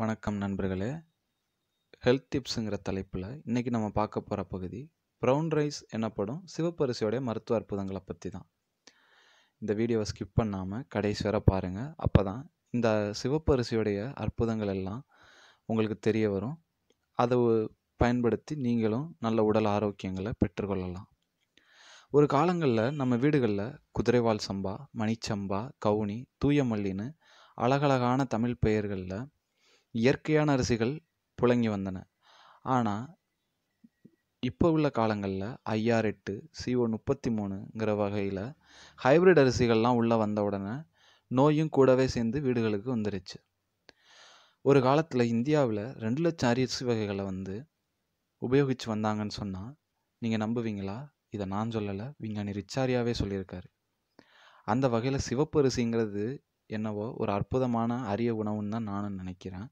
வணக்கம் நண்பர்களே ஹெல்த் டிப்ஸுங்கிற தலைப்பில் இன்றைக்கி நம்ம பார்க்க போகிற பகுதி ப்ரௌன் ரைஸ் எனப்படும் சிவப்பரிசியோடைய மருத்துவ அற்புதங்களை பற்றி தான் இந்த வீடியோவை ஸ்கிப் பண்ணாமல் கடைசி வர பாருங்கள் அப்போ தான் இந்த சிவப்பரிசியோடைய அற்புதங்கள் எல்லாம் உங்களுக்கு தெரிய வரும் அதை பயன்படுத்தி நீங்களும் நல்ல உடல் ஆரோக்கியங்களை பெற்றுக்கொள்ளலாம் ஒரு காலங்களில் நம்ம வீடுகளில் குதிரைவால் சம்பா மணிச்சம்பா கவுனி தூயமல்லின்னு அழகழகான தமிழ் பெயர்களில் இயற்கையான அரிசிகள் புழங்கி வந்தன ஆனால் இப்போ உள்ள காலங்களில் ஐஆர் எட்டு சிஓ முப்பத்தி மூணுங்கிற வகையில் ஹைப்ரிட் அரிசிகள்லாம் உள்ளே வந்த உடனே நோயும் கூடவே சேர்ந்து வீடுகளுக்கு வந்துருச்சு ஒரு காலத்தில் இந்தியாவில் ரெண்டு லட்சம் அரிசி வகைகளை வந்து உபயோகித்து வந்தாங்கன்னு சொன்னால் நீங்கள் நம்புவீங்களா இதை நான் சொல்லலை விஞ்ஞானி ரிச்சாரியாவே சொல்லியிருக்காரு அந்த வகையில் சிவப்பு அரிசிங்கிறது என்னவோ ஒரு அற்புதமான அரிய உணவுன்னு தான் நானும் நினைக்கிறேன்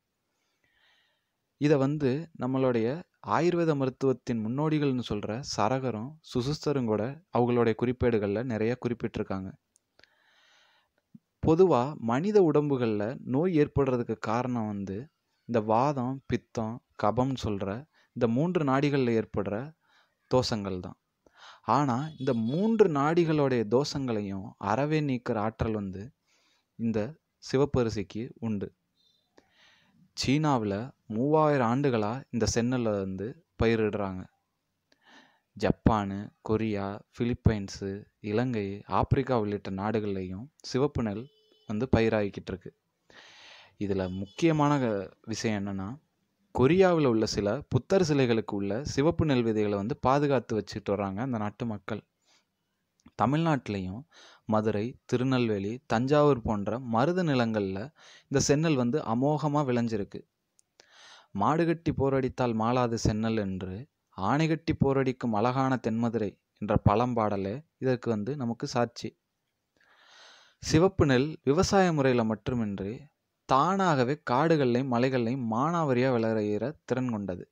இதை வந்து நம்மளுடைய ஆயுர்வேத மருத்துவத்தின் முன்னோடிகள்னு சொல்கிற சரகரும் சுசுஸ்தரும் கூட அவங்களுடைய குறிப்பேடுகளில் நிறைய குறிப்பிட்டிருக்காங்க பொதுவாக மனித உடம்புகளில் நோய் ஏற்படுறதுக்கு காரணம் வந்து இந்த வாதம் பித்தம் கபம்னு சொல்கிற இந்த மூன்று நாடிகளில் ஏற்படுற தோஷங்கள் தான் ஆனால் இந்த மூன்று நாடிகளுடைய தோஷங்களையும் அறவே நீக்கிற ஆற்றல் வந்து இந்த சிவப்பரிசிக்கு உண்டு சீனாவில் மூவாயிரம் ஆண்டுகளாக இந்த சென்னில் வந்து பயிரிடுறாங்க Japan Korea Philippines Ilangai Africa உள்ளிட்ட நாடுகள்லேயும் சிவப்பு நெல் வந்து பயிராகிக்கிட்டு இருக்கு இதில் முக்கியமான விஷயம் என்னென்னா கொரியாவில் உள்ள சில புத்தர் சிலைகளுக்கு உள்ள சிவப்பு நெல் விதைகளை வந்து பாதுகாத்து வச்சுட்டு வர்றாங்க அந்த நாட்டு மக்கள் தமிழ்நாட்டிலையும் மதுரை திருநெல்வேலி தஞ்சாவூர் போன்ற மருத நிலங்களில் இந்த சென்னல் வந்து அமோகமாக விளைஞ்சிருக்கு கட்டி போரடித்தால் மாளாது சென்னல் என்று கட்டி போரடிக்கும் அழகான தென்மதுரை என்ற பழம்பாடலே இதற்கு வந்து நமக்கு சாட்சி சிவப்பு நெல் விவசாய முறையில் மட்டுமின்றி தானாகவே காடுகள்லையும் மலைகள்லையும் மானாவரியாக விளையிற திறன் கொண்டது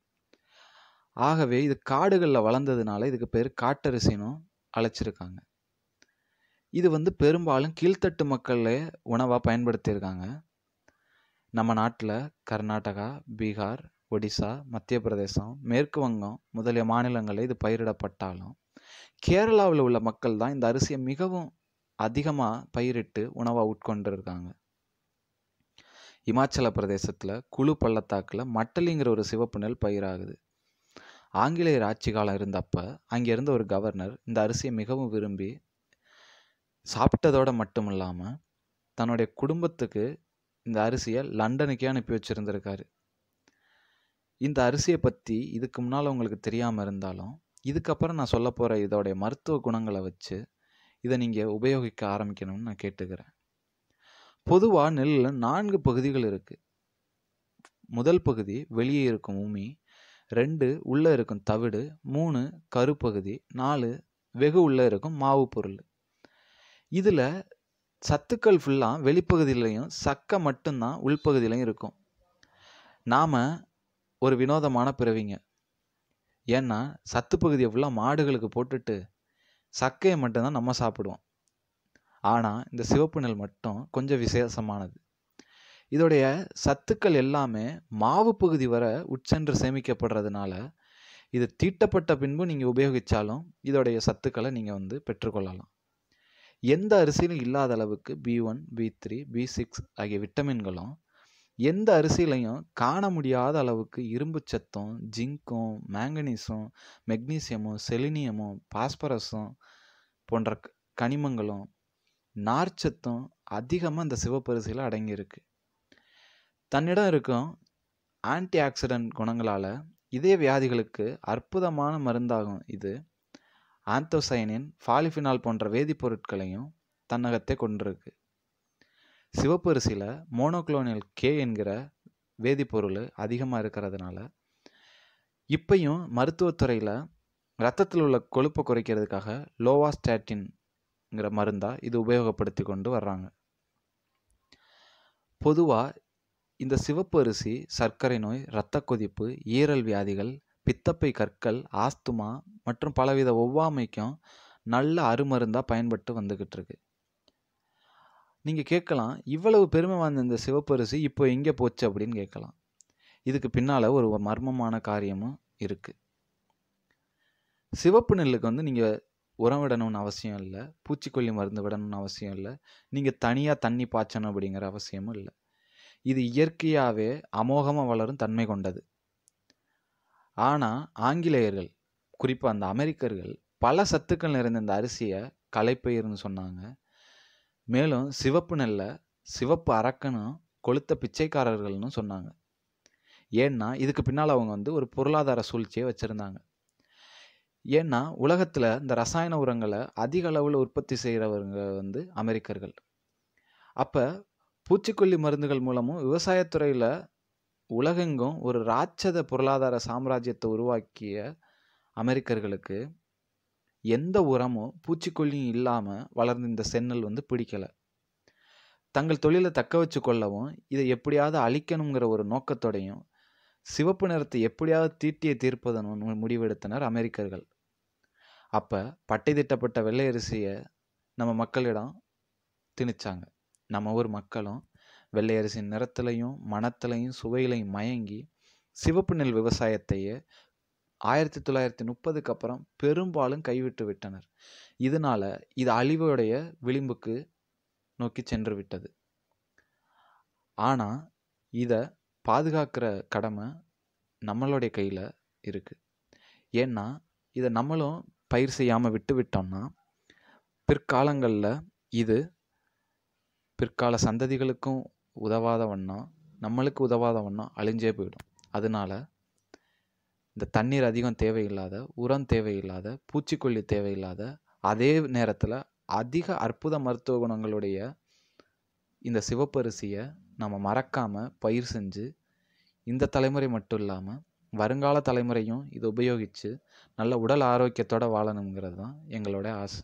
ஆகவே இது காடுகளில் வளர்ந்ததுனால இதுக்கு பேர் காட்டரிசினும் அழைச்சிருக்காங்க இது வந்து பெரும்பாலும் கீழ்த்தட்டு மக்களே உணவாக பயன்படுத்தியிருக்காங்க நம்ம நாட்டில் கர்நாடகா பீகார் ஒடிசா மத்திய பிரதேசம் மேற்கு வங்கம் முதலிய மாநிலங்களில் இது பயிரிடப்பட்டாலும் கேரளாவில் உள்ள மக்கள் தான் இந்த அரிசியை மிகவும் அதிகமாக பயிரிட்டு உணவாக உட்கொண்டிருக்காங்க இமாச்சல பிரதேசத்தில் குழு பள்ளத்தாக்கில் மட்டலிங்கிற ஒரு சிவப்பு நெல் பயிராகுது ஆங்கிலேயர் ஆட்சி காலம் இருந்தப்ப அங்கே இருந்த ஒரு கவர்னர் இந்த அரிசியை மிகவும் விரும்பி சாப்பிட்டதோடு மட்டும் இல்லாமல் தன்னுடைய குடும்பத்துக்கு இந்த அரிசியை லண்டனுக்கே அனுப்பி வச்சுருந்துருக்காரு இந்த அரிசியை பற்றி இதுக்கு முன்னால் உங்களுக்கு தெரியாமல் இருந்தாலும் இதுக்கப்புறம் நான் சொல்ல போகிற இதோடைய மருத்துவ குணங்களை வச்சு இதை நீங்கள் உபயோகிக்க ஆரம்பிக்கணும்னு நான் கேட்டுக்கிறேன் பொதுவாக நெல்லில் நான்கு பகுதிகள் இருக்குது முதல் பகுதி வெளியே இருக்கும் உமி ரெண்டு உள்ளே இருக்கும் தவிடு மூணு கருப்பகுதி நாலு வெகு உள்ளே இருக்கும் மாவு பொருள் இதில் சத்துக்கள் ஃபுல்லாக வெளிப்பகுதியிலையும் சக்கை மட்டும்தான் உள்பகுதியிலையும் இருக்கும் நாம் ஒரு வினோதமான பிறவிங்க ஏன்னா சத்து பகுதியை ஃபுல்லாக மாடுகளுக்கு போட்டுட்டு சக்கையை மட்டும்தான் நம்ம சாப்பிடுவோம் ஆனால் இந்த சிவப்பு நெல் மட்டும் கொஞ்சம் விசேஷமானது இதோடைய சத்துக்கள் எல்லாமே மாவு பகுதி வர உட்சென்று சேமிக்கப்படுறதுனால இது தீட்டப்பட்ட பின்பு நீங்கள் உபயோகித்தாலும் இதோடைய சத்துக்களை நீங்கள் வந்து பெற்றுக்கொள்ளலாம் எந்த அரிசியிலும் இல்லாத அளவுக்கு B one B three B six ஆகிய விட்டமின்களும் எந்த அரிசியிலையும் காண முடியாத அளவுக்கு இரும்பு சத்தும் ஜிங்கும் மேங்கனீஸும் மெக்னீசியமும் செலினியமும் பாஸ்பரஸும் போன்ற கனிமங்களும் நார்ச்சத்தும் அதிகமாக இந்த சிவப்பரிசியில் அடங்கியிருக்கு தன்னிடம் இருக்கும் ஆன்டி ஆக்சிடென்ட் குணங்களால் இதய வியாதிகளுக்கு அற்புதமான மருந்தாகும் இது ஆந்தோசைனின் பாலிஃபினால் போன்ற வேதிப்பொருட்களையும் தன்னகத்தே கொண்டிருக்கு சிவப்பரிசியில் மோனோக்ளோனியல் கே என்கிற வேதிப்பொருள் அதிகமாக இருக்கிறதுனால இப்பையும் மருத்துவத்துறையில் ரத்தத்தில் உள்ள கொழுப்பை குறைக்கிறதுக்காக லோவாஸ்டாட்டின்ங்கிற மருந்தாக இது உபயோகப்படுத்தி கொண்டு வர்றாங்க பொதுவாக இந்த சிவப்பு அரிசி சர்க்கரை நோய் இரத்த கொதிப்பு ஈரல் வியாதிகள் பித்தப்பை கற்கள் ஆஸ்துமா மற்றும் பலவித ஒவ்வாமைக்கும் நல்ல அருமருந்தாக பயன்பட்டு வந்துக்கிட்டு இருக்கு நீங்கள் கேட்கலாம் இவ்வளவு பெருமை வாய்ந்த இந்த சிவப்பரிசி இப்போ எங்கே போச்சு அப்படின்னு கேட்கலாம் இதுக்கு பின்னால் ஒரு மர்மமான காரியமும் இருக்குது சிவப்பு நெல்லுக்கு வந்து நீங்கள் உரம் விடணும்னு அவசியம் இல்லை பூச்சிக்கொல்லி மருந்து விடணும்னு அவசியம் இல்லை நீங்கள் தனியாக தண்ணி பாய்ச்சணும் அப்படிங்கிற அவசியமும் இல்லை இது இயற்கையாகவே அமோகமாக வளரும் தன்மை கொண்டது ஆனால் ஆங்கிலேயர்கள் குறிப்பாக அந்த அமெரிக்கர்கள் பல சத்துக்கள் நிறைந்த இந்த அரிசியை கலைப்பயிர்னு சொன்னாங்க மேலும் சிவப்பு நெல்லை சிவப்பு அரக்கனும் கொளுத்த பிச்சைக்காரர்கள்னு சொன்னாங்க ஏன்னா இதுக்கு பின்னால் அவங்க வந்து ஒரு பொருளாதார சூழ்ச்சியை வச்சுருந்தாங்க ஏன்னா உலகத்தில் இந்த ரசாயன உரங்களை அதிக அளவில் உற்பத்தி செய்கிறவங்க வந்து அமெரிக்கர்கள் அப்போ பூச்சிக்கொல்லி மருந்துகள் மூலமும் விவசாயத்துறையில் உலகெங்கும் ஒரு ராட்சத பொருளாதார சாம்ராஜ்யத்தை உருவாக்கிய அமெரிக்கர்களுக்கு எந்த உரமும் பூச்சிக்கொல்லியும் இல்லாமல் வளர்ந்த இந்த சென்னல் வந்து பிடிக்கலை தங்கள் தொழிலை தக்க வச்சு கொள்ளவும் இதை எப்படியாவது அழிக்கணுங்கிற ஒரு நோக்கத்தோடையும் சிவப்பு நிறத்தை எப்படியாவது தீட்டியை தீர்ப்பதன் முடிவெடுத்தனர் அமெரிக்கர்கள் அப்போ பட்டை திட்டப்பட்ட வெள்ளை அரிசியை நம்ம மக்களிடம் திணிச்சாங்க நம்ம ஊர் மக்களும் வெள்ளை அரிசியின் நிறத்துலையும் மனத்துலையும் சுவையிலையும் மயங்கி சிவப்பு நெல் விவசாயத்தையே ஆயிரத்தி தொள்ளாயிரத்தி முப்பதுக்கு அப்புறம் பெரும்பாலும் கைவிட்டு விட்டனர் இதனால் இது அழிவுடைய விளிம்புக்கு நோக்கி சென்று விட்டது ஆனால் இதை பாதுகாக்கிற கடமை நம்மளுடைய கையில் இருக்குது ஏன்னா இதை நம்மளும் பயிர் செய்யாமல் விட்டு விட்டோம்னா பிற்காலங்களில் இது பிற்கால சந்ததிகளுக்கும் உதவாத வண்ணம் நம்மளுக்கு உதவாத வண்ணம் அழிஞ்சே போயிடும் அதனால் இந்த தண்ணீர் அதிகம் தேவையில்லாத உரம் தேவையில்லாத பூச்சிக்கொல்லி தேவையில்லாத அதே நேரத்தில் அதிக அற்புத மருத்துவ குணங்களுடைய இந்த சிவப்பரிசியை நம்ம மறக்காமல் பயிர் செஞ்சு இந்த தலைமுறை மட்டும் இல்லாமல் வருங்கால தலைமுறையும் இதை உபயோகித்து நல்ல உடல் ஆரோக்கியத்தோடு வாழணுங்கிறது தான் எங்களோட ஆசை